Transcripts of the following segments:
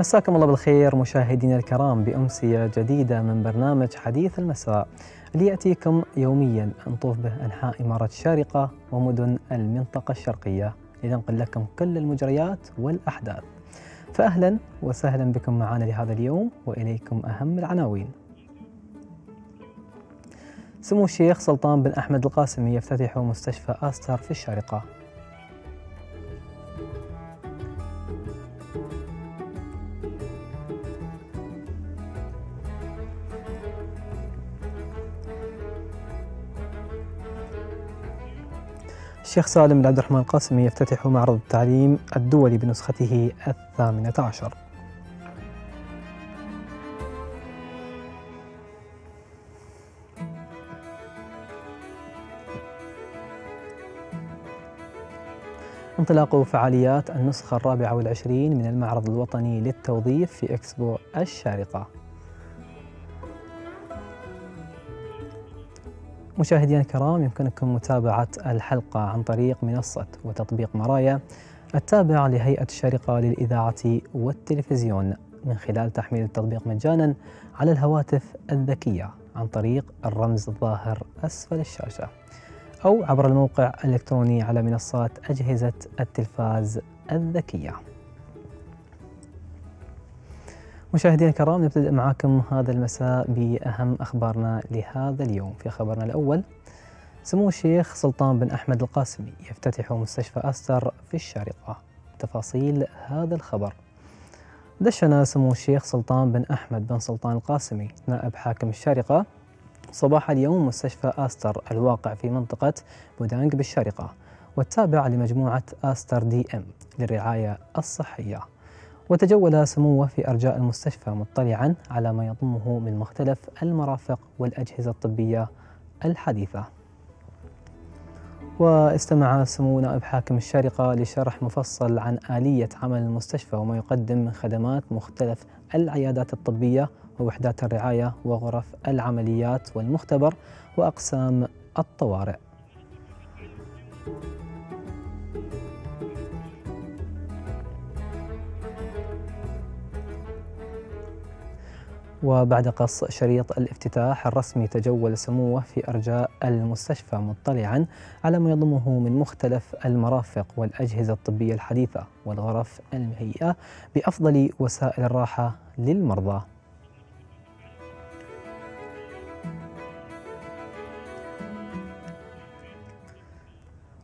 مساكم الله بالخير مشاهدينا الكرام بأمسية جديدة من برنامج حديث المساء ليأتيكم يوميا نطوف به أنحاء إمارة الشارقة ومدن المنطقة الشرقية لننقل لكم كل المجريات والأحداث فأهلا وسهلا بكم معنا لهذا اليوم وإليكم أهم العناوين سمو الشيخ سلطان بن أحمد القاسمي يفتتح مستشفى آستر في الشارقة الشيخ سالم بن عبد الرحمن القاسمي يفتتح معرض التعليم الدولي بنسخته الثامنة عشر انطلاق فعاليات النسخة الرابعة والعشرين من المعرض الوطني للتوظيف في إكسبو الشارقة مشاهدينا الكرام يمكنكم متابعة الحلقة عن طريق منصة وتطبيق مرايا التابع لهيئة الشرقة للإذاعة والتلفزيون من خلال تحميل التطبيق مجانا على الهواتف الذكية عن طريق الرمز الظاهر أسفل الشاشة أو عبر الموقع الإلكتروني على منصات أجهزة التلفاز الذكية مشاهدينا الكرام نبدأ معاكم هذا المساء بأهم أخبارنا لهذا اليوم في خبرنا الأول سمو الشيخ سلطان بن أحمد القاسمي يفتتح مستشفى أستر في الشارقة تفاصيل هذا الخبر دشنا سمو الشيخ سلطان بن أحمد بن سلطان القاسمي نائب حاكم الشارقة صباح اليوم مستشفى أستر الواقع في منطقة بودانج بالشارقة والتابع لمجموعة أستر دي أم للرعاية الصحية وتجول سموه في أرجاء المستشفى مطلعا على ما يضمه من مختلف المرافق والأجهزة الطبية الحديثة واستمع سمو نائب حاكم الشارقة لشرح مفصل عن آلية عمل المستشفى وما يقدم من خدمات مختلف العيادات الطبية ووحدات الرعاية وغرف العمليات والمختبر وأقسام الطوارئ وبعد قص شريط الافتتاح الرسمي تجول سموه في أرجاء المستشفى مطلعا على ما يضمه من مختلف المرافق والأجهزة الطبية الحديثة والغرف المهيئة بأفضل وسائل الراحة للمرضى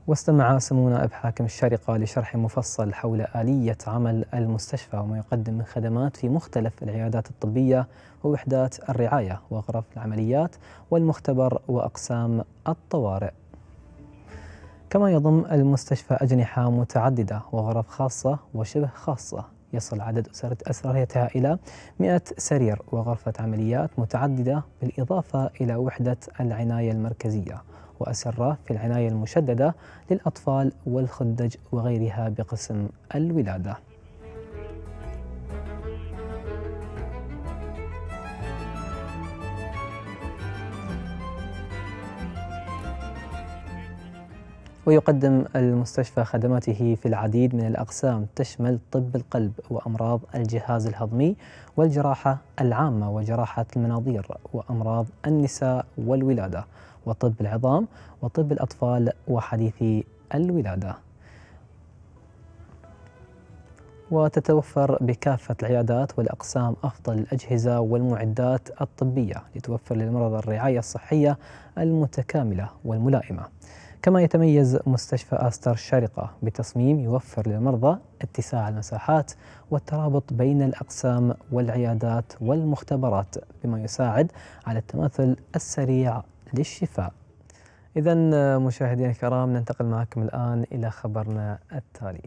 واستمع سمونا أب حاكم الشارقة لشرح مفصل حول آلية عمل المستشفى وما يقدم من خدمات في مختلف العيادات الطبية ووحدات الرعاية وغرف العمليات والمختبر وأقسام الطوارئ كما يضم المستشفى أجنحة متعددة وغرف خاصة وشبه خاصة يصل عدد أسرة أسرتها إلى 100 سرير وغرفة عمليات متعددة بالإضافة إلى وحدة العناية المركزية وأسره في العناية المشددة للأطفال والخدج وغيرها بقسم الولادة ويقدم المستشفى خدماته في العديد من الأقسام تشمل طب القلب وأمراض الجهاز الهضمي والجراحة العامة وجراحة المناظير وأمراض النساء والولادة وطب العظام وطب الأطفال وحديث الولادة وتتوفر بكافة العيادات والأقسام أفضل الأجهزة والمعدات الطبية لتوفر للمرضى الرعاية الصحية المتكاملة والملائمة كما يتميز مستشفى أستر الشارقة بتصميم يوفر للمرضى اتساع المساحات والترابط بين الأقسام والعيادات والمختبرات بما يساعد على التماثل السريع للشفاء إذا مشاهدينا الكرام ننتقل معكم الآن إلى خبرنا التالي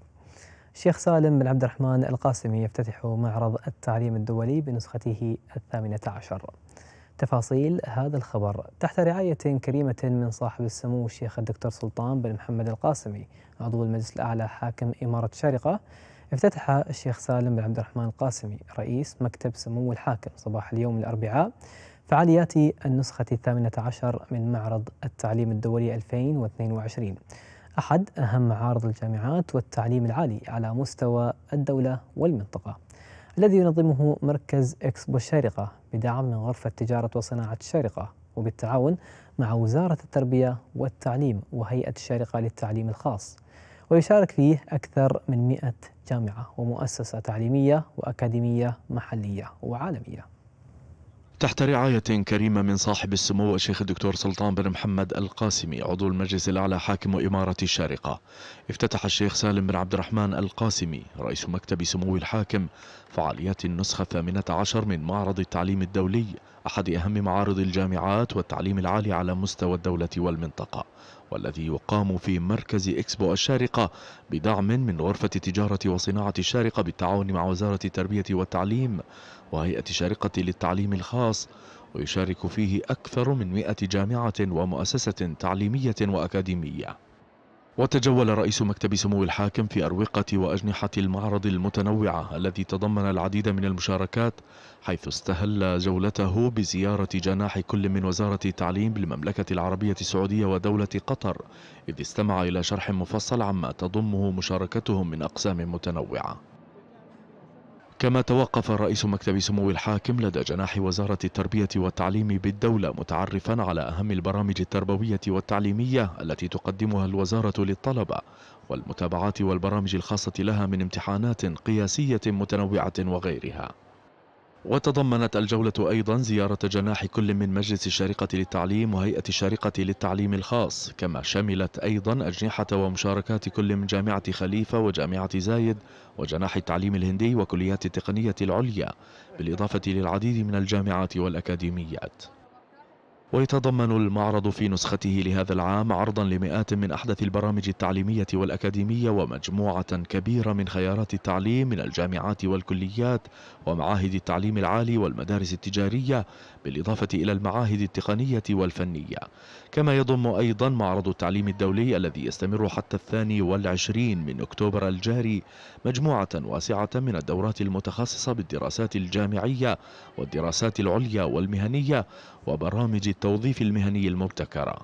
الشيخ سالم بن عبد الرحمن القاسمي يفتتح معرض التعليم الدولي بنسخته الثامنة عشر تفاصيل هذا الخبر تحت رعاية كريمة من صاحب السمو الشيخ الدكتور سلطان بن محمد القاسمي عضو المجلس الأعلى حاكم إمارة شارقة افتتح الشيخ سالم بن عبد الرحمن القاسمي رئيس مكتب سمو الحاكم صباح اليوم الأربعاء فعاليات النسخة الثامنة عشر من معرض التعليم الدولي 2022 أحد أهم معارض الجامعات والتعليم العالي على مستوى الدولة والمنطقة الذي ينظمه مركز إكسبو الشارقة بدعم من غرفة تجارة وصناعة الشارقة وبالتعاون مع وزارة التربية والتعليم وهيئة الشارقة للتعليم الخاص ويشارك فيه أكثر من 100 جامعة ومؤسسة تعليمية وأكاديمية محلية وعالمية تحت رعاية كريمة من صاحب السمو الشيخ الدكتور سلطان بن محمد القاسمي عضو المجلس الأعلى حاكم إمارة الشارقة افتتح الشيخ سالم بن عبد الرحمن القاسمي رئيس مكتب سمو الحاكم فعاليات النسخة الثامنة عشر من معرض التعليم الدولي أحد أهم معارض الجامعات والتعليم العالي على مستوى الدولة والمنطقة والذي يقام في مركز إكسبو الشارقة بدعم من غرفة التجارة وصناعة الشارقة بالتعاون مع وزارة التربية والتعليم وهيئة شارقة للتعليم الخاص ويشارك فيه أكثر من مئة جامعة ومؤسسة تعليمية وأكاديمية وتجول رئيس مكتب سمو الحاكم في أروقة وأجنحة المعرض المتنوعة الذي تضمن العديد من المشاركات حيث استهل جولته بزيارة جناح كل من وزارة التعليم بالمملكة العربية السعودية ودولة قطر إذ استمع إلى شرح مفصل عما تضمه مشاركتهم من أقسام متنوعة كما توقف رئيس مكتب سمو الحاكم لدى جناح وزارة التربية والتعليم بالدولة متعرفا على أهم البرامج التربوية والتعليمية التي تقدمها الوزارة للطلبة والمتابعات والبرامج الخاصة لها من امتحانات قياسية متنوعة وغيرها وتضمنت الجولة أيضا زيارة جناح كل من مجلس الشارقة للتعليم وهيئة الشارقة للتعليم الخاص كما شملت أيضا أجنحة ومشاركات كل من جامعة خليفة وجامعة زايد وجناح التعليم الهندي وكليات التقنية العليا بالإضافة للعديد من الجامعات والأكاديميات ويتضمن المعرض في نسخته لهذا العام عرضا لمئات من أحدث البرامج التعليمية والأكاديمية ومجموعة كبيرة من خيارات التعليم من الجامعات والكليات ومعاهد التعليم العالي والمدارس التجارية بالإضافة إلى المعاهد التقنية والفنية كما يضم أيضا معرض التعليم الدولي الذي يستمر حتى الثاني والعشرين من أكتوبر الجاري مجموعة واسعة من الدورات المتخصصة بالدراسات الجامعية والدراسات العليا والمهنية وبرامج التوظيف المهني المبتكرة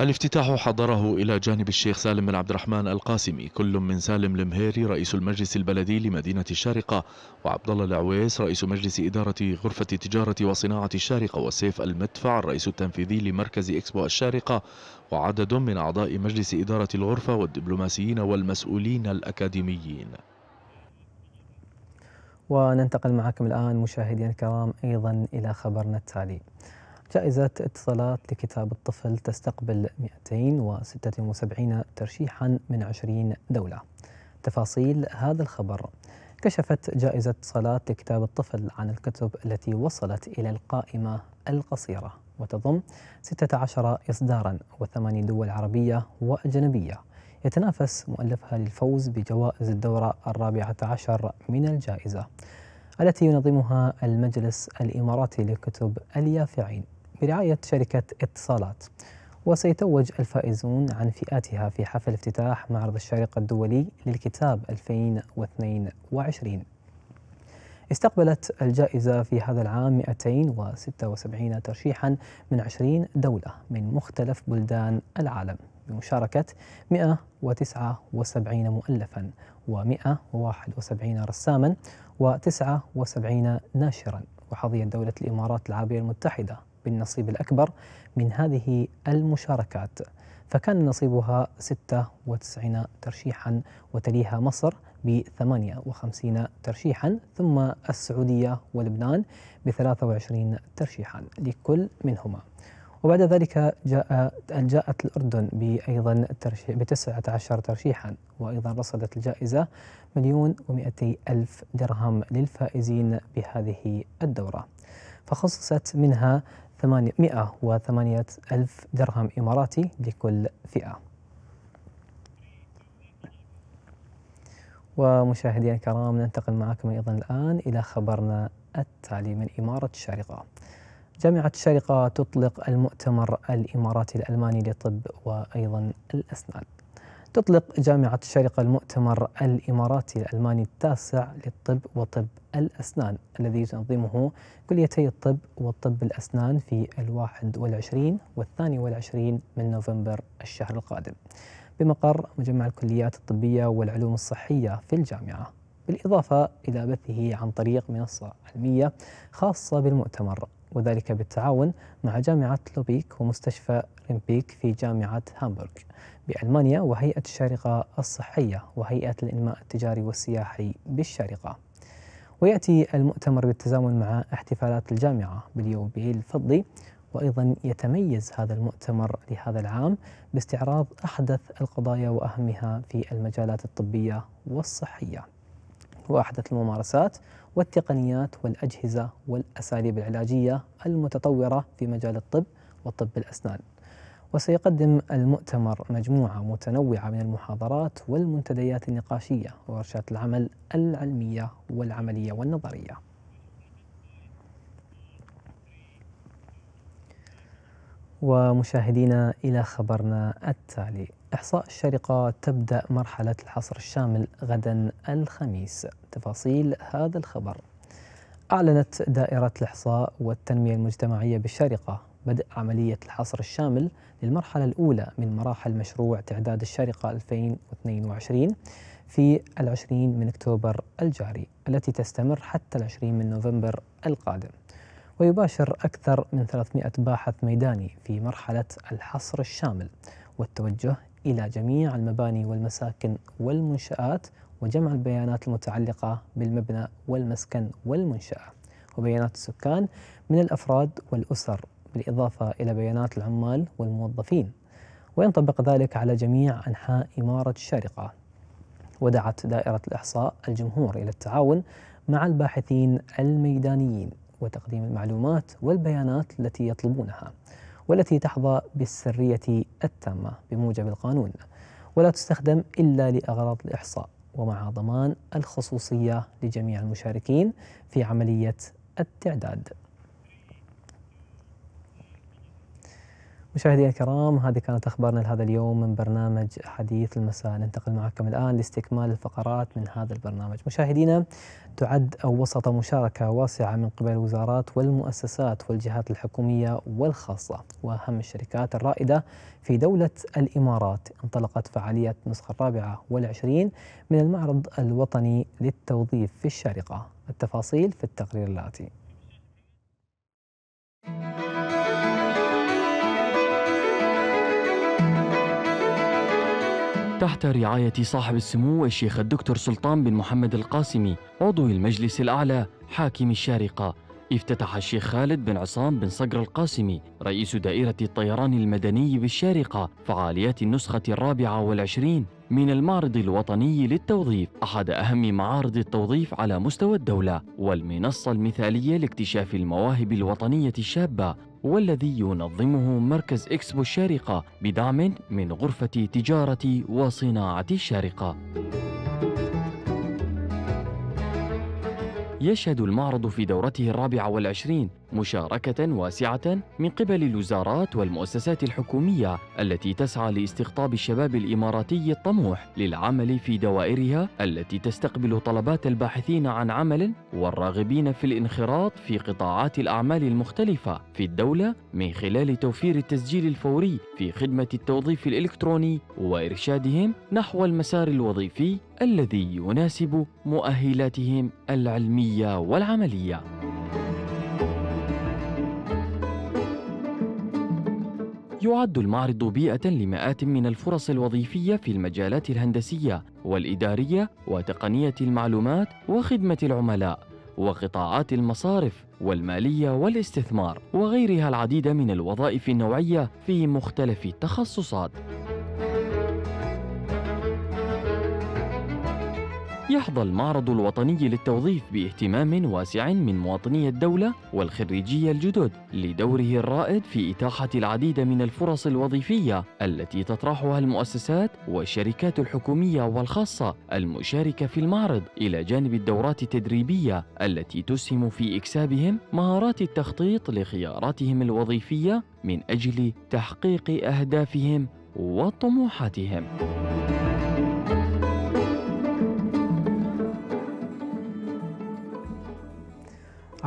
الافتتاح حضره إلى جانب الشيخ سالم بن عبد الرحمن القاسمي كل من سالم المهيري رئيس المجلس البلدي لمدينة الشارقة وعبد الله العويس رئيس مجلس إدارة غرفة التجارة وصناعة الشارقة وسيف المدفع الرئيس التنفيذي لمركز إكسبو الشارقة وعدد من أعضاء مجلس إدارة الغرفة والدبلوماسيين والمسؤولين الأكاديميين وننتقل معكم الآن مشاهدينا الكرام أيضا إلى خبرنا التالي جائزة اتصالات لكتاب الطفل تستقبل 276 ترشيحا من 20 دولة تفاصيل هذا الخبر كشفت جائزة اتصالات لكتاب الطفل عن الكتب التي وصلت إلى القائمة القصيرة وتضم 16 إصدارا وثمان دول عربية وأجنبية يتنافس مؤلفها للفوز بجوائز الدورة الرابعة عشر من الجائزة التي ينظمها المجلس الإماراتي لكتب اليافعين برعاية شركة اتصالات وسيتوج الفائزون عن فئاتها في حفل افتتاح معرض الشارقة الدولي للكتاب 2022 استقبلت الجائزة في هذا العام 276 ترشيحا من 20 دولة من مختلف بلدان العالم بمشاركة 179 مؤلفا و171 رساما و79 ناشرا وحظيت دولة الإمارات العربية المتحدة بالنصيب الأكبر من هذه المشاركات فكان نصيبها 96 ترشيحا وتليها مصر ب 58 ترشيحا ثم السعودية ولبنان ب 23 ترشيحا لكل منهما وبعد ذلك جاء جاءت الأردن بأيضا ترشيح ب 19 ترشيحا وأيضا رصدت الجائزة مليون و ألف درهم للفائزين بهذه الدورة فخصصت منها 808 ألف درهم إماراتي لكل فئة ومشاهدينا الكرام ننتقل معكم أيضا الآن إلى خبرنا التالي من إمارة الشارقة جامعة الشارقة تطلق المؤتمر الإماراتي الألماني للطب وأيضا الأسنان تطلق جامعة الشارقة المؤتمر الإماراتي الألماني التاسع للطب وطب الأسنان الذي تنظمه كليتي الطب وطب الأسنان في الواحد والعشرين والثاني والعشرين من نوفمبر الشهر القادم بمقر مجمع الكليات الطبية والعلوم الصحية في الجامعة بالإضافة إلى بثه عن طريق منصة علمية خاصة بالمؤتمر وذلك بالتعاون مع جامعة لوبيك ومستشفى ريمبيك في جامعة هامبورغ بألمانيا وهيئة الشارقة الصحية وهيئة الإنماء التجاري والسياحي بالشارقة ويأتي المؤتمر بالتزامن مع احتفالات الجامعة باليوبيل الفضي وأيضا يتميز هذا المؤتمر لهذا العام باستعراض أحدث القضايا وأهمها في المجالات الطبية والصحية وأحدث الممارسات والتقنيات والأجهزة والأساليب العلاجية المتطورة في مجال الطب وطب الأسنان وسيقدم المؤتمر مجموعة متنوعة من المحاضرات والمنتديات النقاشية وورشات العمل العلمية والعملية والنظرية ومشاهدينا إلى خبرنا التالي إحصاء الشرقة تبدأ مرحلة الحصر الشامل غدا الخميس تفاصيل هذا الخبر أعلنت دائرة الإحصاء والتنمية المجتمعية بالشارقة بدء عملية الحصر الشامل للمرحلة الأولى من مراحل مشروع تعداد الشارقة 2022 في العشرين من أكتوبر الجاري التي تستمر حتى العشرين من نوفمبر القادم ويباشر أكثر من 300 باحث ميداني في مرحلة الحصر الشامل والتوجه إلى جميع المباني والمساكن والمنشآت وجمع البيانات المتعلقة بالمبنى والمسكن والمنشأة وبيانات السكان من الأفراد والأسر بالإضافة إلى بيانات العمال والموظفين وينطبق ذلك على جميع أنحاء إمارة الشارقة ودعت دائرة الإحصاء الجمهور إلى التعاون مع الباحثين الميدانيين وتقديم المعلومات والبيانات التي يطلبونها والتي تحظى بالسرية التامة بموجب القانون ولا تستخدم إلا لأغراض الإحصاء ومع ضمان الخصوصية لجميع المشاركين في عملية التعداد مشاهدينا الكرام هذه كانت أخبارنا لهذا اليوم من برنامج حديث المساء ننتقل معكم الآن لاستكمال الفقرات من هذا البرنامج مشاهدينا تعد وسط مشاركة واسعة من قبل الوزارات والمؤسسات والجهات الحكومية والخاصة وأهم الشركات الرائدة في دولة الإمارات انطلقت فعالية النسخة الرابعة والعشرين من المعرض الوطني للتوظيف في الشارقة التفاصيل في التقرير الآتي تحت رعاية صاحب السمو الشيخ الدكتور سلطان بن محمد القاسمي عضو المجلس الأعلى حاكم الشارقة افتتح الشيخ خالد بن عصام بن صقر القاسمي رئيس دائرة الطيران المدني بالشارقة فعاليات النسخة الرابعة والعشرين من المعرض الوطني للتوظيف أحد أهم معارض التوظيف على مستوى الدولة والمنصة المثالية لاكتشاف المواهب الوطنية الشابة والذي ينظمه مركز إكسبو الشارقة بدعم من غرفة تجارة وصناعة الشارقة يشهد المعرض في دورته الرابعة والعشرين مشاركة واسعة من قبل الوزارات والمؤسسات الحكومية التي تسعى لاستقطاب الشباب الإماراتي الطموح للعمل في دوائرها التي تستقبل طلبات الباحثين عن عمل والراغبين في الانخراط في قطاعات الأعمال المختلفة في الدولة من خلال توفير التسجيل الفوري في خدمة التوظيف الإلكتروني وإرشادهم نحو المسار الوظيفي الذي يناسب مؤهلاتهم العلمية والعملية. يعد المعرض بيئة لمئات من الفرص الوظيفية في المجالات الهندسية والإدارية وتقنية المعلومات وخدمة العملاء وقطاعات المصارف والمالية والاستثمار وغيرها العديد من الوظائف النوعية في مختلف التخصصات. يحظى المعرض الوطني للتوظيف باهتمام واسع من مواطني الدولة والخريجية الجدد لدوره الرائد في إتاحة العديد من الفرص الوظيفية التي تطرحها المؤسسات والشركات الحكومية والخاصة المشاركة في المعرض إلى جانب الدورات التدريبية التي تسهم في إكسابهم مهارات التخطيط لخياراتهم الوظيفية من أجل تحقيق أهدافهم وطموحاتهم.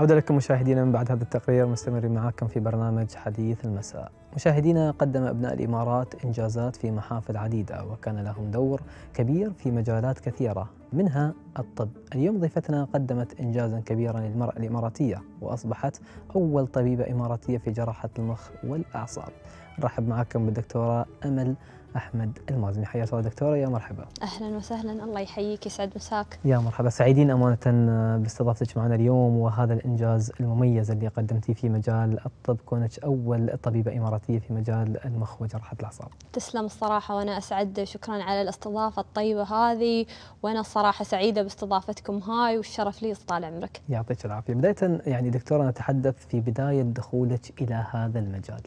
عودة لكم مشاهدينا من بعد هذا التقرير مستمرين معكم في برنامج حديث المساء مشاهدينا قدم أبناء الإمارات إنجازات في محافل عديدة وكان لهم دور كبير في مجالات كثيرة منها الطب اليوم ضيفتنا قدمت إنجازا كبيرا للمرأة الإماراتية وأصبحت أول طبيبة إماراتية في جراحة المخ والأعصاب نرحب معكم بالدكتورة أمل احمد المازني حياك الله دكتوره يا مرحبا اهلا وسهلا الله يحييك يسعد مساك يا مرحبا سعيدين امانه آه، باستضافتك معنا اليوم وهذا الانجاز المميز اللي قدمتيه في مجال الطب كونك اول طبيبه اماراتيه في مجال المخ وجراحه الاعصاب تسلم الصراحه وانا اسعد شكرا على الاستضافه الطيبه هذه وانا الصراحه سعيده باستضافتكم هاي والشرف لي طال عمرك يعطيك العافيه بدايه يعني دكتوره نتحدث في بدايه دخولك الى هذا المجال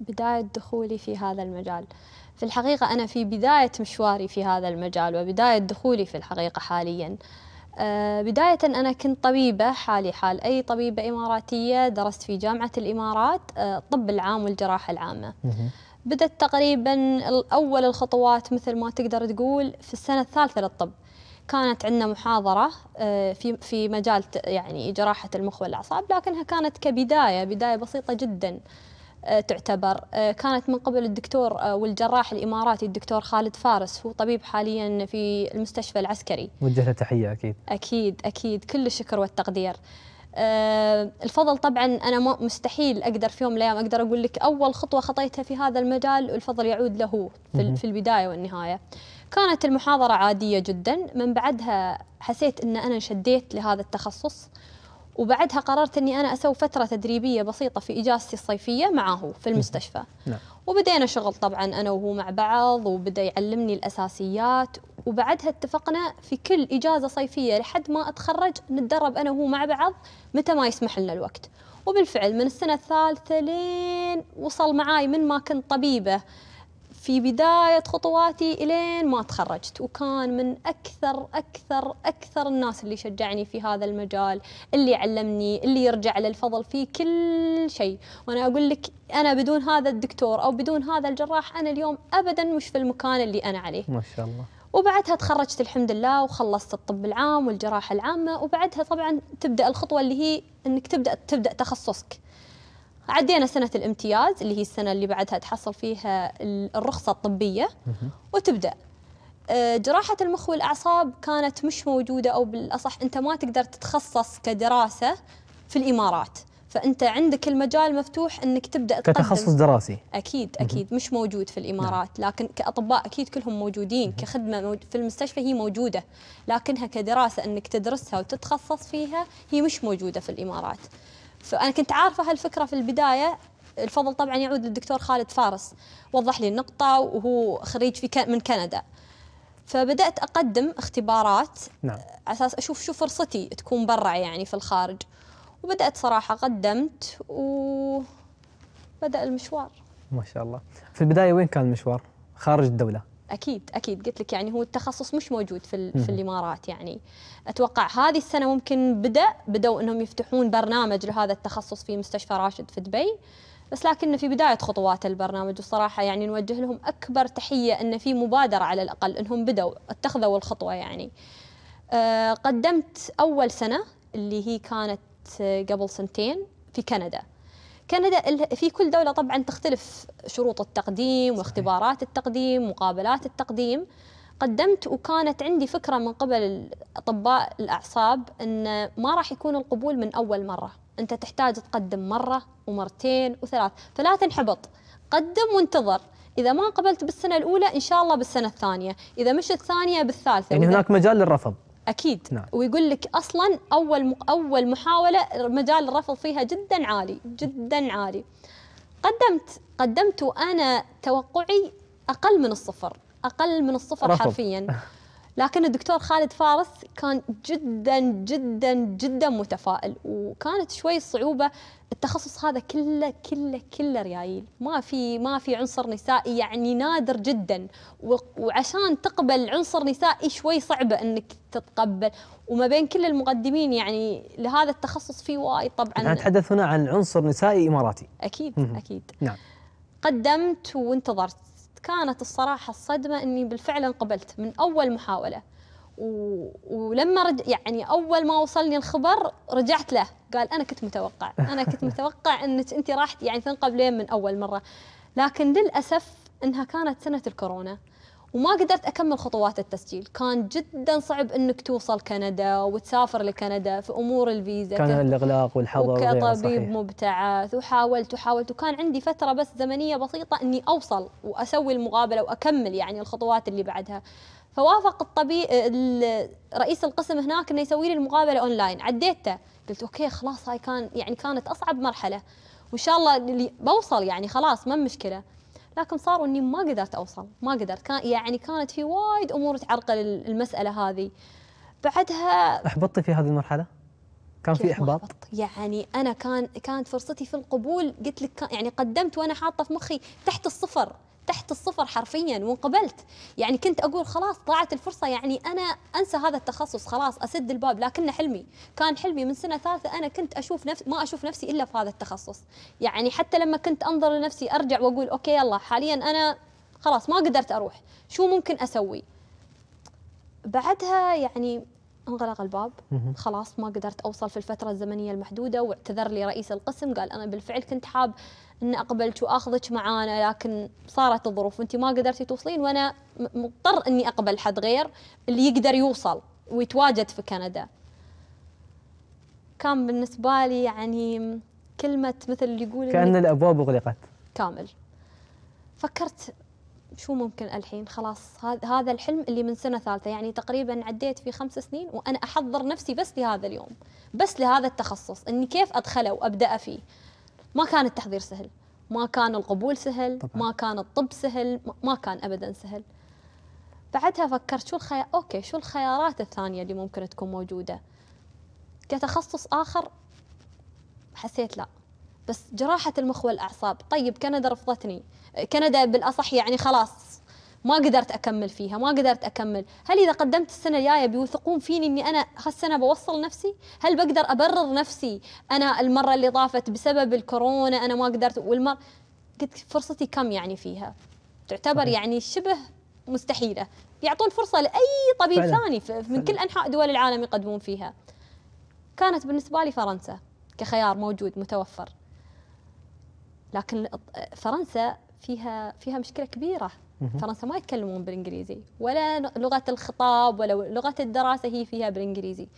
بداية دخولي في هذا المجال في الحقيقة أنا في بداية مشواري في هذا المجال وبداية دخولي في الحقيقة حالياً آه، بداية أنا كنت طبيبة حالي حال أي طبيبة إماراتية درست في جامعة الإمارات آه، الطب العام والجراحة العامة بدت تقريبا أول الخطوات مثل ما تقدر تقول في السنة الثالثة للطب كانت عندنا محاضرة آه، في في مجال يعني جراحة المخ والأعصاب لكنها كانت كبداية بداية بسيطة جدا آه، تعتبر آه، كانت من قبل الدكتور آه، والجراح الإماراتي الدكتور خالد فارس هو طبيب حاليا في المستشفى العسكري وجه له تحية أكيد أكيد أكيد كل الشكر والتقدير الفضل طبعا أنا مستحيل أقدر في يوم من الأيام أقدر أقول لك أول خطوة خطيتها في هذا المجال والفضل يعود له في البداية والنهاية كانت المحاضرة عادية جدا من بعدها حسيت أن أنا شديت لهذا التخصص وبعدها قررت اني انا اسوي فتره تدريبيه بسيطه في اجازتي الصيفيه معاه في المستشفى نعم. وبدينا شغل طبعا انا وهو مع بعض وبدا يعلمني الاساسيات وبعدها اتفقنا في كل اجازه صيفيه لحد ما اتخرج نتدرب انا وهو مع بعض متى ما يسمح لنا الوقت وبالفعل من السنه الثالثه لين وصل معاي من ما كنت طبيبه في بداية خطواتي إلين ما تخرجت وكان من أكثر أكثر أكثر الناس اللي شجعني في هذا المجال اللي علمني اللي يرجع للفضل في كل شيء وأنا أقول لك أنا بدون هذا الدكتور أو بدون هذا الجراح أنا اليوم أبدا مش في المكان اللي أنا عليه ما شاء الله وبعدها تخرجت الحمد لله وخلصت الطب العام والجراحة العامة وبعدها طبعا تبدأ الخطوة اللي هي أنك تبدأ تبدأ تخصصك عدينا سنة الامتياز اللي هي السنة اللي بعدها تحصل فيها الرخصة الطبية وتبدأ آه، جراحة المخ والأعصاب كانت مش موجودة أو بالأصح أنت ما تقدر تتخصص كدراسة في الإمارات فأنت عندك المجال مفتوح أنك تبدأ تقدم كتخصص دراسي أكيد أكيد مش موجود في نعم. الإمارات لكن كأطباء أكيد كلهم موجودين كخدمة في المستشفى هي موجودة لكنها كدراسة أنك تدرسها وتتخصص فيها هي مش موجودة في الإمارات فانا كنت عارفه هالفكره في البدايه الفضل طبعا يعود للدكتور خالد فارس وضح لي النقطه وهو خريج في من كندا فبدات اقدم اختبارات نعم. على اساس اشوف شو فرصتي تكون برا يعني في الخارج وبدات صراحه قدمت وبدا المشوار ما شاء الله في البدايه وين كان المشوار خارج الدوله اكيد اكيد قلت لك يعني هو التخصص مش موجود في في الامارات يعني اتوقع هذه السنه ممكن بدا بداوا انهم يفتحون برنامج لهذا التخصص في مستشفى راشد في دبي بس لكن في بدايه خطوات البرنامج والصراحه يعني نوجه لهم اكبر تحيه ان في مبادره على الاقل انهم بداوا اتخذوا الخطوه يعني أه قدمت اول سنه اللي هي كانت قبل سنتين في كندا كندا في كل دولة طبعا تختلف شروط التقديم واختبارات التقديم مقابلات التقديم قدمت وكانت عندي فكرة من قبل أطباء الأعصاب أن ما راح يكون القبول من أول مرة أنت تحتاج تقدم مرة ومرتين وثلاث فلا تنحبط قدم وانتظر إذا ما قبلت بالسنة الأولى إن شاء الله بالسنة الثانية إذا مش الثانية بالثالثة يعني هناك مجال للرفض اكيد نعم. ويقول لك اصلا اول اول محاوله مجال الرفض فيها جدا عالي جدا عالي قدمت قدمت وانا توقعي اقل من الصفر اقل من الصفر رفض. حرفيا لكن الدكتور خالد فارس كان جدا جدا جدا متفائل وكانت شوي صعوبة التخصص هذا كله كله كله ريايل ما في ما في عنصر نسائي يعني نادر جدا وعشان تقبل عنصر نسائي شوي صعبة انك تتقبل وما بين كل المقدمين يعني لهذا التخصص في وايد طبعا نتحدث هنا عن عنصر نسائي اماراتي اكيد اكيد نعم قدمت وانتظرت كانت الصراحة الصدمة أني بالفعل انقبلت من أول محاولة و... ولما رج... يعني أول ما وصلني الخبر رجعت له قال أنا كنت متوقع أنا كنت متوقع أنك أنت راح يعني تنقبلين من أول مرة لكن للأسف أنها كانت سنة الكورونا وما قدرت اكمل خطوات التسجيل كان جدا صعب انك توصل كندا وتسافر لكندا في امور الفيزا كان الاغلاق والحظر كطبيب مبتعث وحاولت وحاولت وكان عندي فتره بس زمنيه بسيطه اني اوصل واسوي المقابله واكمل يعني الخطوات اللي بعدها فوافق الطبيب رئيس القسم هناك انه يسوي لي المقابله اونلاين عديته قلت اوكي خلاص هاي كان يعني كانت اصعب مرحله وان شاء الله اللي بوصل يعني خلاص ما مشكله لكن صار اني ما قدرت اوصل ما قدرت كان يعني كانت في وايد امور تعرقل المساله هذه بعدها احبطتي في هذه المرحله كان في احباط يعني انا كان كانت فرصتي في القبول قلت لك يعني قدمت وانا حاطه في مخي تحت الصفر تحت الصفر حرفيا وانقبلت يعني كنت اقول خلاص طلعت الفرصه يعني انا انسى هذا التخصص خلاص اسد الباب لكن حلمي كان حلمي من سنه ثالثه انا كنت اشوف نفس ما اشوف نفسي الا في هذا التخصص يعني حتى لما كنت انظر لنفسي ارجع واقول اوكي يلا حاليا انا خلاص ما قدرت اروح شو ممكن اسوي بعدها يعني انغلق الباب خلاص ما قدرت اوصل في الفتره الزمنيه المحدوده واعتذر لي رئيس القسم قال انا بالفعل كنت حاب ان اقبلك واخذك معانا لكن صارت الظروف وانت ما قدرتي توصلين وانا مضطر اني اقبل حد غير اللي يقدر يوصل ويتواجد في كندا كان بالنسبه لي يعني كلمه مثل اللي يقول كان الابواب اغلقت كامل فكرت شو ممكن الحين خلاص هذا الحلم اللي من سنه ثالثه يعني تقريبا عديت في خمس سنين وانا احضر نفسي بس لهذا اليوم بس لهذا التخصص اني كيف ادخله وابدا فيه ما كان التحضير سهل ما كان القبول سهل طبعا. ما كان الطب سهل ما كان ابدا سهل بعدها فكرت شو الخيار اوكي شو الخيارات الثانيه اللي ممكن تكون موجوده كتخصص اخر حسيت لا بس جراحة المخ والأعصاب طيب كندا رفضتني كندا بالأصح يعني خلاص ما قدرت أكمل فيها ما قدرت أكمل هل إذا قدمت السنة الجاية بيوثقون فيني أني أنا هالسنة بوصل نفسي هل بقدر أبرر نفسي أنا المرة اللي طافت بسبب الكورونا أنا ما قدرت والمر قلت فرصتي كم يعني فيها تعتبر يعني شبه مستحيلة يعطون فرصة لأي طبيب فعلا. ثاني من فعلا. كل أنحاء دول العالم يقدمون فيها كانت بالنسبة لي فرنسا كخيار موجود متوفر لكن فرنسا فيها فيها مشكله كبيره فرنسا ما يتكلمون بالانجليزي ولا لغه الخطاب ولا لغه الدراسه هي فيها بالانجليزي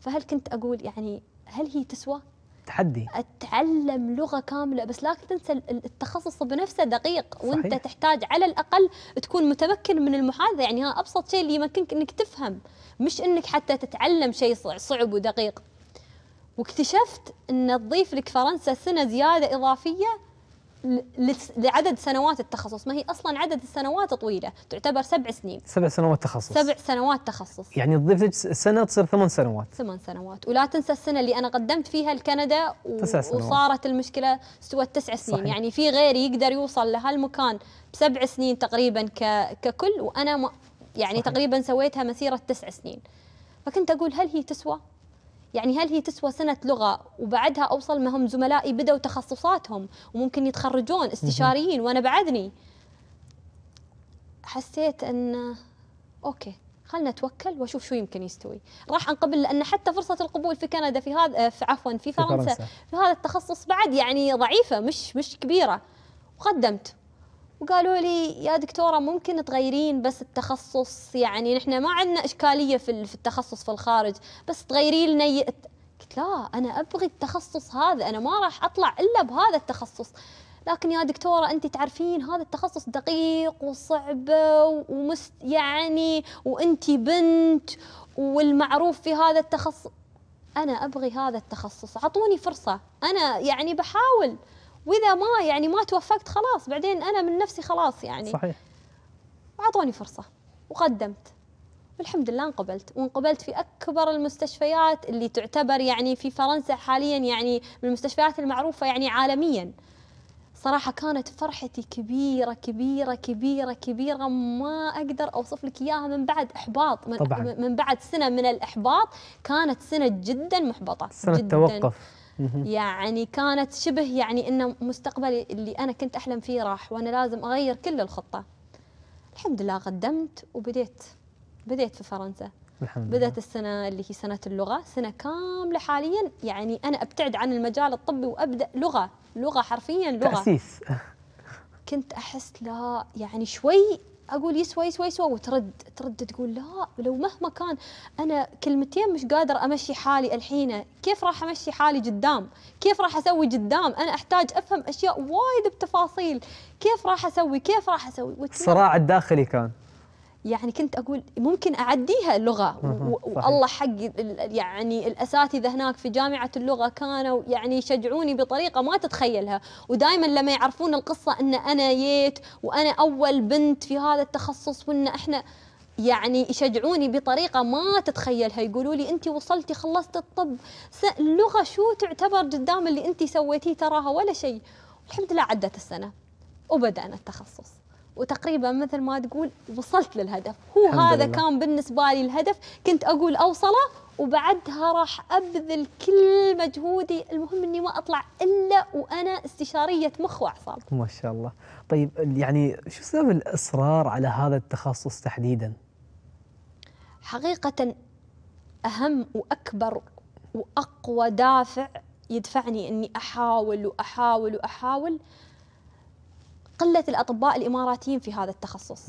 فهل كنت اقول يعني هل هي تسوى تحدي اتعلم لغه كامله بس لا تنسى التخصص بنفسه دقيق صحيح. وانت تحتاج على الاقل تكون متمكن من المحادثه يعني ها ابسط شيء اللي يمكنك انك تفهم مش انك حتى تتعلم شيء صعب ودقيق واكتشفت ان تضيف لك فرنسا سنه زياده اضافيه لعدد سنوات التخصص ما هي اصلا عدد السنوات طويله تعتبر سبع سنين سبع سنوات تخصص سبع سنوات تخصص يعني تضيف لك سنه تصير ثمان سنوات ثمان سنوات ولا تنسى السنه اللي انا قدمت فيها لكندا و... تسع سنوات. وصارت المشكله استوت تسع سنين صحيح. يعني في غيري يقدر يوصل لهالمكان بسبع سنين تقريبا ك... ككل وانا ما يعني صحيح. تقريبا سويتها مسيره تسع سنين فكنت اقول هل هي تسوى يعني هل هي تسوى سنة لغة وبعدها أوصل ما هم زملائي بدأوا تخصصاتهم وممكن يتخرجون استشاريين وأنا بعدني حسيت أن أوكي خلنا نتوكل واشوف شو يمكن يستوي راح انقبل لان حتى فرصه القبول في كندا في هذا آه، في عفوا في فرنسا, في فرنسا في هذا التخصص بعد يعني ضعيفه مش مش كبيره وقدمت وقالوا لي يا دكتوره ممكن تغيرين بس التخصص يعني نحن ما عندنا اشكاليه في في التخصص في الخارج بس تغيري لنا قلت لا انا ابغي التخصص هذا انا ما راح اطلع الا بهذا التخصص لكن يا دكتوره انت تعرفين هذا التخصص دقيق وصعب ومست يعني وانت بنت والمعروف في هذا التخصص انا ابغي هذا التخصص اعطوني فرصه انا يعني بحاول واذا ما يعني ما توفقت خلاص بعدين انا من نفسي خلاص يعني صحيح اعطوني فرصه وقدمت والحمد لله انقبلت وانقبلت في اكبر المستشفيات اللي تعتبر يعني في فرنسا حاليا يعني من المستشفيات المعروفه يعني عالميا صراحه كانت فرحتي كبيره كبيره كبيره كبيره ما اقدر اوصف لك اياها من بعد احباط من, طبعاً. من بعد سنه من الاحباط كانت سنه جدا محبطه سنه جداً توقف يعني كانت شبه يعني أن مستقبلي اللي أنا كنت أحلم فيه راح وأنا لازم أغير كل الخطة الحمد لله قدمت وبديت بديت في فرنسا الحمد بدأت لله. السنة اللي هي سنة اللغة سنة كاملة حاليا يعني أنا أبتعد عن المجال الطبي وأبدأ لغة لغة حرفيا لغة تأسيس كنت أحس لا يعني شوي اقول يسوى يسوى يسوى وترد ترد تقول لا لو مهما كان انا كلمتين مش قادر امشي حالي الحين كيف راح امشي حالي قدام كيف راح اسوي قدام انا احتاج افهم اشياء وايد بتفاصيل كيف راح اسوي كيف راح اسوي الصراع الداخلي كان يعني كنت اقول ممكن اعديها اللغه والله حق يعني الاساتذه هناك في جامعه اللغه كانوا يعني يشجعوني بطريقه ما تتخيلها ودائما لما يعرفون القصه ان انا جيت وانا اول بنت في هذا التخصص وان احنا يعني يشجعوني بطريقه ما تتخيلها يقولوا لي انت وصلتي خلصت الطب اللغه شو تعتبر قدام اللي انت سويتيه تراها ولا شيء الحمد لله عدت السنه وبدانا التخصص وتقريبا مثل ما تقول وصلت للهدف هو هذا لله. كان بالنسبة لي الهدف كنت أقول أوصله وبعدها راح أبذل كل مجهودي المهم أني ما أطلع إلا وأنا استشارية مخ وأعصاب ما شاء الله طيب يعني شو سبب الإصرار على هذا التخصص تحديدا؟ حقيقة أهم وأكبر وأقوى دافع يدفعني أني أحاول وأحاول وأحاول قلة الأطباء الإماراتيين في هذا التخصص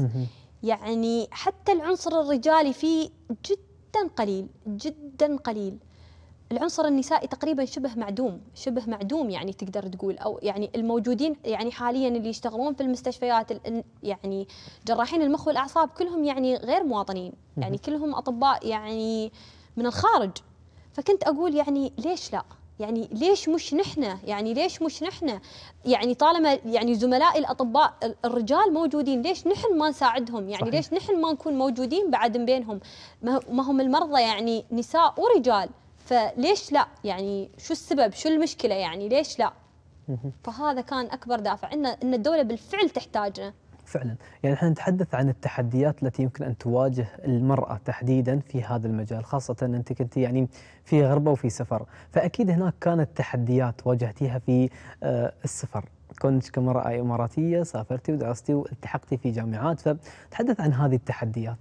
يعني حتى العنصر الرجالي فيه جدا قليل جدا قليل العنصر النسائي تقريبا شبه معدوم شبه معدوم يعني تقدر تقول او يعني الموجودين يعني حاليا اللي يشتغلون في المستشفيات يعني جراحين المخ والاعصاب كلهم يعني غير مواطنين يعني كلهم اطباء يعني من الخارج فكنت اقول يعني ليش لا يعني ليش مش نحن يعني ليش مش نحن يعني طالما يعني زملاء الاطباء الرجال موجودين ليش نحن ما نساعدهم يعني صحيح. ليش نحن ما نكون موجودين بعد بينهم ما هم المرضى يعني نساء ورجال فليش لا يعني شو السبب شو المشكله يعني ليش لا فهذا كان اكبر دافع ان ان الدوله بالفعل تحتاجنا فعلا يعني احنا نتحدث عن التحديات التي يمكن ان تواجه المراه تحديدا في هذا المجال خاصه انت كنت يعني في غربه وفي سفر فاكيد هناك كانت تحديات واجهتيها في آه، السفر كنت كمرأة إماراتية سافرتي ودرستي والتحقتي في جامعات فتحدث عن هذه التحديات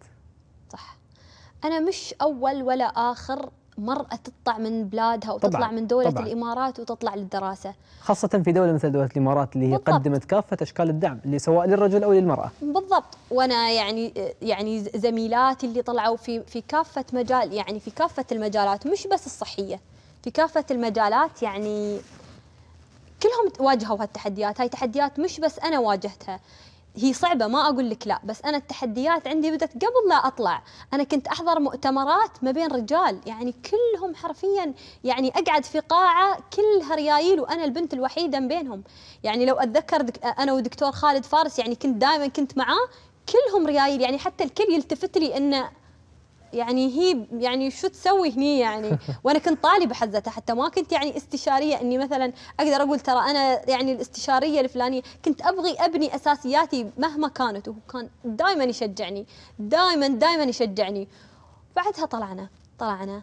صح أنا مش أول ولا آخر مرأة تطلع من بلادها وتطلع طبعًا من دولة طبعًا الإمارات وتطلع للدراسة خاصة في دولة مثل دولة الإمارات اللي هي قدمت كافة أشكال الدعم اللي سواء للرجل أو للمرأة بالضبط وأنا يعني يعني زميلاتي اللي طلعوا في في كافة مجال يعني في كافة المجالات مش بس الصحية في كافة المجالات يعني كلهم واجهوا هالتحديات هاي تحديات مش بس أنا واجهتها هي صعبة ما أقول لك لا بس أنا التحديات عندي بدأت قبل لا أطلع أنا كنت أحضر مؤتمرات ما بين رجال يعني كلهم حرفيا يعني أقعد في قاعة كلها ريايل وأنا البنت الوحيدة بينهم يعني لو أتذكر أنا ودكتور خالد فارس يعني كنت دائما كنت معاه كلهم ريايل يعني حتى الكل يلتفت لي أنه يعني هي يعني شو تسوي هني يعني وانا كنت طالبه حزتها حتى ما كنت يعني استشاريه اني مثلا اقدر اقول ترى انا يعني الاستشاريه الفلانيه كنت ابغي ابني اساسياتي مهما كانت وهو كان دائما يشجعني دائما دائما يشجعني بعدها طلعنا طلعنا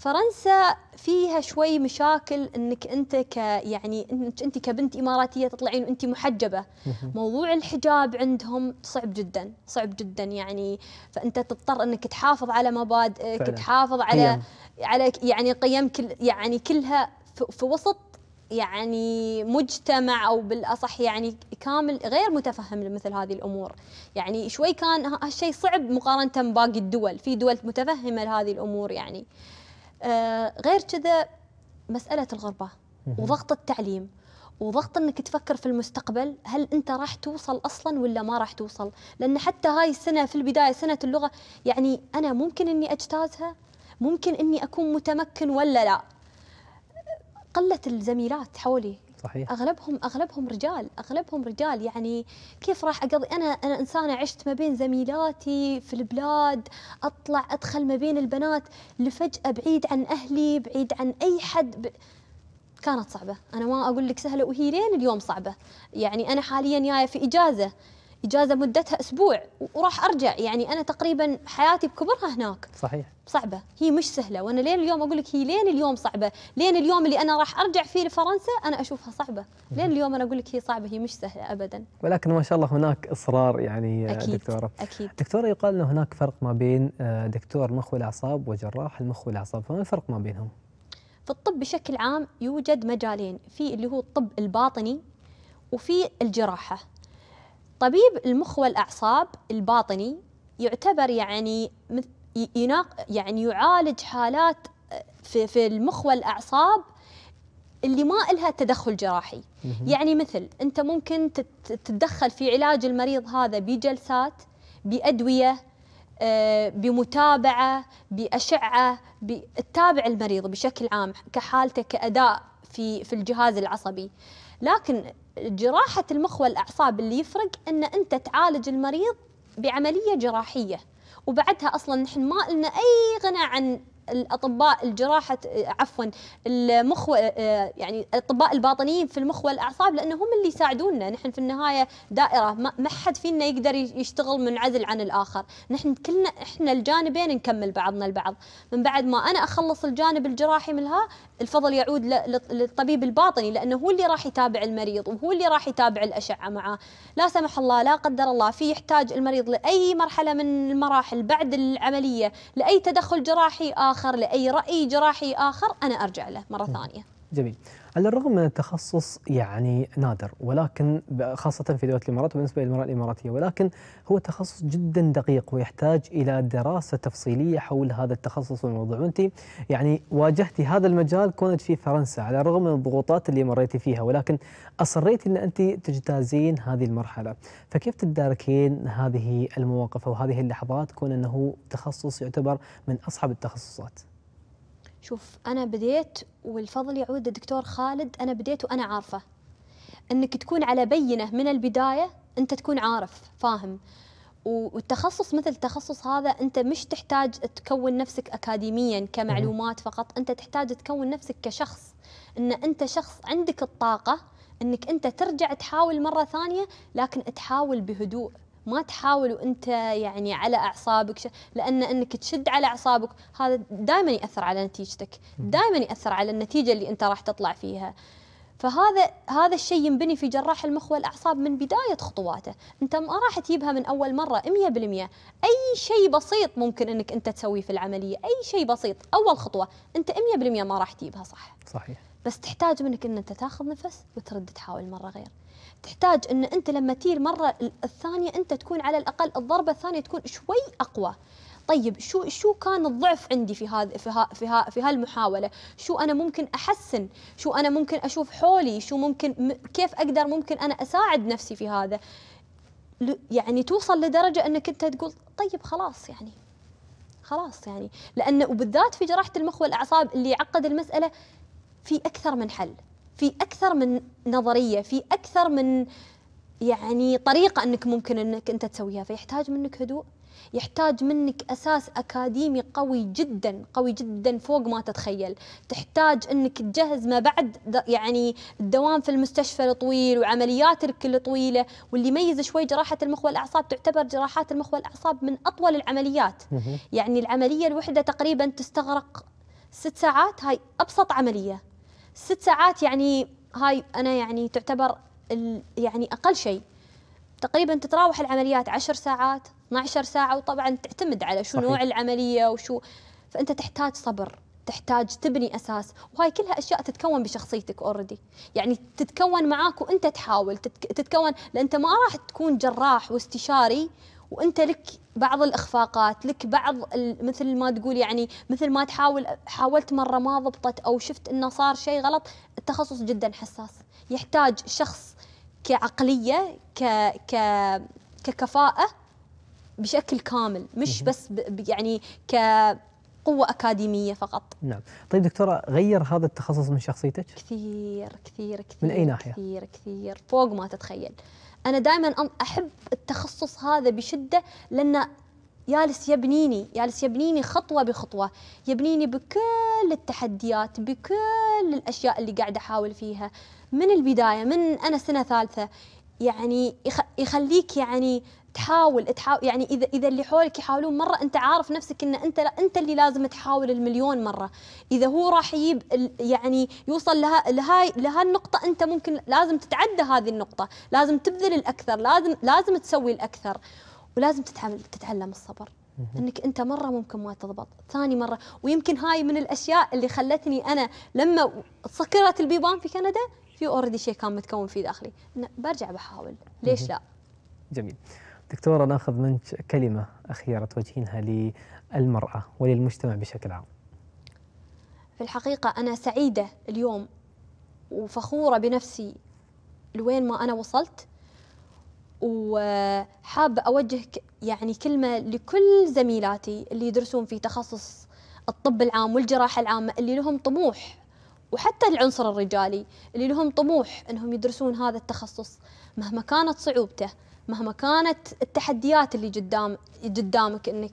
فرنسا فيها شوي مشاكل انك انت ك يعني انك انت كبنت اماراتيه تطلعين وانت محجبه موضوع الحجاب عندهم صعب جدا صعب جدا يعني فانت تضطر انك تحافظ على مبادئك تحافظ على قيم. على يعني قيم كل يعني كلها في وسط يعني مجتمع او بالاصح يعني كامل غير متفهم لمثل هذه الامور يعني شوي كان هالشيء صعب مقارنه بباقي الدول في دول متفهمه لهذه الامور يعني آه، غير كذا مساله الغربه وضغط التعليم وضغط انك تفكر في المستقبل هل انت راح توصل اصلا ولا ما راح توصل لان حتى هاي السنه في البدايه سنه اللغه يعني انا ممكن اني اجتازها ممكن اني اكون متمكن ولا لا قلت الزميلات حولي صحيح اغلبهم اغلبهم رجال اغلبهم رجال يعني كيف راح اقضي انا انا انسانه عشت ما بين زميلاتي في البلاد اطلع ادخل ما بين البنات لفجاه بعيد عن اهلي بعيد عن اي حد ب... كانت صعبه انا ما اقول لك سهله وهي لين اليوم صعبه يعني انا حاليا جايه في اجازه اجازه مدتها اسبوع وراح ارجع يعني انا تقريبا حياتي بكبرها هناك صحيح صعبه هي مش سهله وانا لين اليوم اقول لك هي لين اليوم صعبه لين اليوم اللي انا راح ارجع فيه لفرنسا انا اشوفها صعبه لين اليوم انا اقول لك هي صعبه هي مش سهله ابدا ولكن ما شاء الله هناك اصرار يعني آه، أكيد دكتوره اكيد دكتوره يقال ان هناك فرق ما بين آه، دكتور مخ والاعصاب وجراح المخ والاعصاب فما الفرق ما بينهم في الطب بشكل عام يوجد مجالين في اللي هو الطب الباطني وفي الجراحه طبيب المخ والاعصاب الباطني يعتبر يعني يناق يعني يعالج حالات آه، في في المخ والاعصاب اللي ما إلها تدخل جراحي يعني مثل أنت ممكن تتدخل في علاج المريض هذا بجلسات بأدوية آه، بمتابعة بأشعة تتابع المريض بشكل عام كحالته كأداء في في الجهاز العصبي لكن جراحة المخ والأعصاب اللي يفرق أن أنت تعالج المريض بعملية جراحية وبعدها أصلا نحن ما لنا أي غنى عن الاطباء الجراحه عفوا المخ آه، يعني الاطباء الباطنيين في المخ والاعصاب لانه هم اللي يساعدونا نحن في النهايه دائره ما حد فينا يقدر يشتغل منعزل عن الاخر نحن كلنا احنا الجانبين نكمل بعضنا البعض من بعد ما انا اخلص الجانب الجراحي منها الفضل يعود للطبيب الباطني لانه هو اللي راح يتابع المريض وهو اللي راح يتابع الاشعه معاه لا سمح الله لا قدر الله في يحتاج المريض لاي مرحله من المراحل بعد العمليه لاي تدخل جراحي آه، آخر لأي رأي جراحي آخر أنا أرجع له مرة ثانية جميل. على الرغم من التخصص يعني نادر ولكن خاصة في دولة الإمارات وبالنسبة للمرأة الإماراتية ولكن هو تخصص جدا دقيق ويحتاج إلى دراسة تفصيلية حول هذا التخصص والموضوع وأنت يعني واجهتي هذا المجال كونك في فرنسا على الرغم من الضغوطات اللي مريتي فيها ولكن أصريت أن أنت تجتازين هذه المرحلة فكيف تداركين هذه المواقف أو هذه اللحظات كون أنه تخصص يعتبر من أصعب التخصصات؟ شوف انا بديت والفضل يعود للدكتور خالد انا بديت وانا عارفه انك تكون على بينه من البدايه انت تكون عارف فاهم والتخصص مثل التخصص هذا انت مش تحتاج تكون نفسك اكاديميا كمعلومات فقط انت تحتاج تكون نفسك كشخص ان انت شخص عندك الطاقه انك انت ترجع تحاول مره ثانيه لكن تحاول بهدوء ما تحاول وانت يعني على اعصابك لان انك تشد على اعصابك هذا دائما ياثر على نتيجتك دائما ياثر على النتيجه اللي انت راح تطلع فيها فهذا هذا الشيء ينبني في جراح المخ والاعصاب من بدايه خطواته، انت ما راح تجيبها من اول مره 100%، اي شيء بسيط ممكن انك انت تسويه في العمليه، اي شيء بسيط، اول خطوه انت 100% ما راح تجيبها صح. صحيح. بس تحتاج منك ان انت تاخذ نفس وترد تحاول مره غير. تحتاج ان انت لما تير مره الثانيه انت تكون على الاقل الضربه الثانيه تكون شوي اقوى طيب شو شو كان الضعف عندي في هذا في ها في, ها في هالمحاوله شو انا ممكن احسن شو انا ممكن اشوف حولي شو ممكن كيف اقدر ممكن انا اساعد نفسي في هذا يعني توصل لدرجه انك انت تقول طيب خلاص يعني خلاص يعني لانه وبالذات في جراحه المخ والاعصاب اللي يعقد المساله في اكثر من حل في اكثر من نظريه في اكثر من يعني طريقه انك ممكن انك انت تسويها فيحتاج منك هدوء يحتاج منك اساس اكاديمي قوي جدا قوي جدا فوق ما تتخيل تحتاج انك تجهز ما بعد يعني الدوام في المستشفى الطويل وعمليات الكل طويله واللي يميز شوي جراحه المخ والاعصاب تعتبر جراحات المخ والاعصاب من اطول العمليات يعني العمليه الوحده تقريبا تستغرق ست ساعات هاي ابسط عمليه ست ساعات يعني هاي انا يعني تعتبر يعني اقل شيء تقريبا تتراوح العمليات 10 ساعات 12 ساعه وطبعا تعتمد على شو صحيح. نوع العمليه وشو فانت تحتاج صبر تحتاج تبني اساس وهاي كلها اشياء تتكون بشخصيتك اوريدي يعني تتكون معاك وانت تحاول تتكون لان انت ما راح تكون جراح واستشاري وانت لك بعض الاخفاقات لك بعض مثل ما تقول يعني مثل ما تحاول حاولت مره ما ضبطت او شفت انه صار شيء غلط التخصص جدا حساس يحتاج شخص كعقليه ك ك ككفاءه بشكل كامل مش بس يعني ك قوة أكاديمية فقط نعم طيب دكتورة غير هذا التخصص من شخصيتك؟ كثير كثير كثير من أي ناحية؟ كثير كثير فوق ما تتخيل انا دائما احب التخصص هذا بشده لانه يالس يبنيني يالس يبنيني خطوة بخطوة يبنيني بكل التحديات بكل الأشياء اللي قاعدة أحاول فيها من البداية من أنا سنة ثالثة يعني يخليك يعني تحاول تحاول يعني اذا اذا اللي حولك يحاولون مره انت عارف نفسك ان انت انت اللي لازم تحاول المليون مره اذا هو راح يجيب يعني يوصل لها لهاي لها النقطه انت ممكن لازم تتعدى هذه النقطه لازم تبذل الاكثر لازم لازم تسوي الاكثر ولازم تتعلم الصبر انك انت مره ممكن ما تضبط ثاني مره ويمكن هاي من الاشياء اللي خلتني انا لما سكرت البيبان في كندا في اوريدي شيء كان متكون فيه داخلي برجع بحاول ليش لا جميل دكتورة ناخذ منك كلمة أخيرة توجهينها للمرأة وللمجتمع بشكل عام في الحقيقة أنا سعيدة اليوم وفخورة بنفسي لوين ما أنا وصلت وحابة أوجه يعني كلمة لكل زميلاتي اللي يدرسون في تخصص الطب العام والجراحة العامة اللي لهم طموح وحتى العنصر الرجالي اللي لهم طموح انهم يدرسون هذا التخصص مهما كانت صعوبته مهما كانت التحديات اللي قدام قدامك انك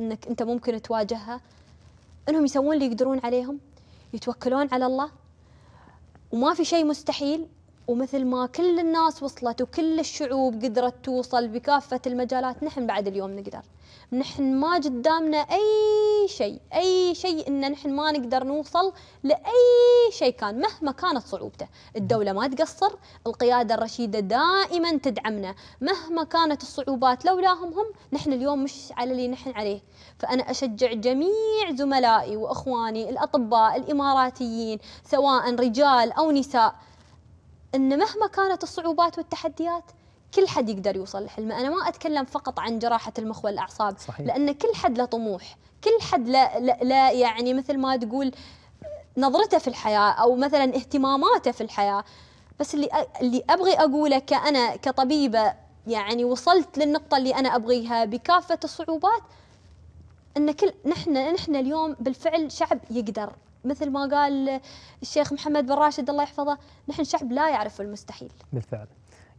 انك انت ممكن تواجهها انهم يسوون اللي يقدرون عليهم يتوكلون على الله وما في شيء مستحيل ومثل ما كل الناس وصلت وكل الشعوب قدرت توصل بكافة المجالات نحن بعد اليوم نقدر نحن ما قدامنا أي شيء أي شيء إن نحن ما نقدر نوصل لأي شيء كان مهما كانت صعوبته الدولة ما تقصر القيادة الرشيدة دائما تدعمنا مهما كانت الصعوبات لولاهم هم نحن اليوم مش على اللي نحن عليه فأنا أشجع جميع زملائي وأخواني الأطباء الإماراتيين سواء رجال أو نساء أن مهما كانت الصعوبات والتحديات كل حد يقدر يوصل لحلمه أنا ما أتكلم فقط عن جراحة المخ والأعصاب صحيح. لأن كل حد له طموح كل حد لا, لا, لا يعني مثل ما تقول نظرته في الحياة أو مثلا اهتماماته في الحياة بس اللي اللي ابغي اقوله كانا كطبيبه يعني وصلت للنقطه اللي انا ابغيها بكافه الصعوبات ان كل نحن نحن اليوم بالفعل شعب يقدر مثل ما قال الشيخ محمد بن راشد الله يحفظه نحن شعب لا يعرف المستحيل بالفعل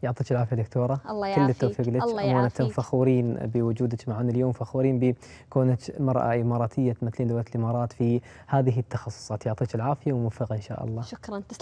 يعطيك العافيه دكتوره الله يعافيك كل التوفيق لك الله يعافيك امانه فخورين بوجودك معنا اليوم فخورين بكونك امراه اماراتيه تمثلين دوله الامارات في هذه التخصصات يعطيك العافيه وموفقه ان شاء الله شكرا تسلم